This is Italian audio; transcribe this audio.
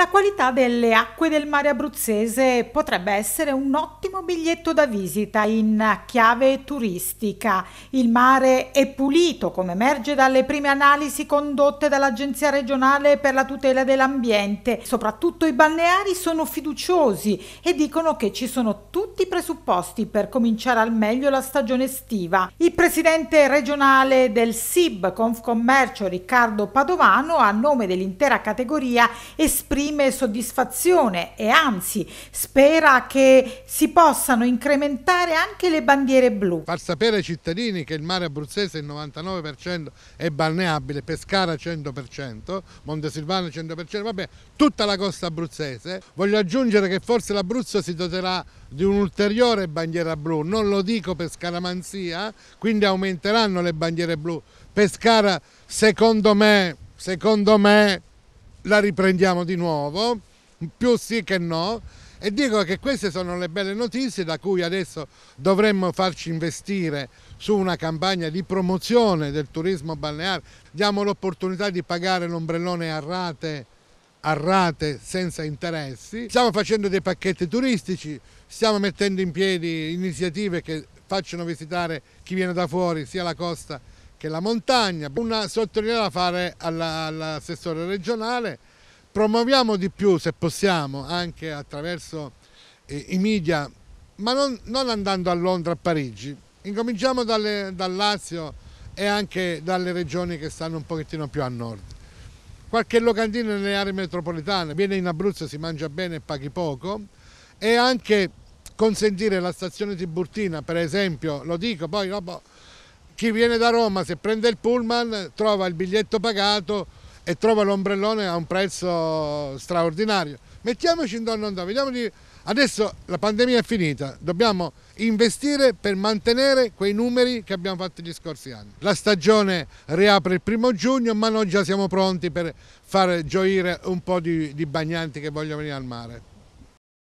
La qualità delle acque del mare abruzzese potrebbe essere un ottimo biglietto da visita in chiave turistica. Il mare è pulito, come emerge dalle prime analisi condotte dall'Agenzia regionale per la tutela dell'ambiente. Soprattutto i balneari sono fiduciosi e dicono che ci sono tutti i presupposti per cominciare al meglio la stagione estiva. Il presidente regionale del SIB Confcommercio Riccardo Padovano, a nome dell'intera categoria, esprime esprime soddisfazione e anzi spera che si possano incrementare anche le bandiere blu. Far sapere ai cittadini che il mare abruzzese il 99% è balneabile, Pescara 100%, Montesilvano 100%, vabbè, tutta la costa abruzzese. Voglio aggiungere che forse l'Abruzzo si doterà di un'ulteriore bandiera blu, non lo dico per scaramanzia, quindi aumenteranno le bandiere blu. Pescara, secondo me, secondo me la riprendiamo di nuovo, più sì che no, e dico che queste sono le belle notizie da cui adesso dovremmo farci investire su una campagna di promozione del turismo balneare, diamo l'opportunità di pagare l'ombrellone a rate, a rate senza interessi, stiamo facendo dei pacchetti turistici, stiamo mettendo in piedi iniziative che facciano visitare chi viene da fuori sia la costa che la montagna, una sottolineata da fare all'assessore regionale, promuoviamo di più se possiamo anche attraverso eh, i media, ma non, non, andando a Londra, a Parigi, incominciamo dalle, dal Lazio e anche dalle regioni che stanno un pochettino più a nord. Qualche locandino nelle aree metropolitane, viene in Abruzzo, si mangia bene e paghi poco e anche consentire la stazione Tiburtina, per esempio, lo dico, poi dopo chi viene da Roma se prende il pullman trova il biglietto pagato e trova l'ombrellone a un prezzo straordinario. Mettiamoci intorno a noi, vediamo di... Adesso la pandemia è finita, dobbiamo investire per mantenere quei numeri che abbiamo fatto gli scorsi anni. La stagione riapre il primo giugno, ma noi già siamo pronti per far gioire un po' di, di bagnanti che vogliono venire al mare.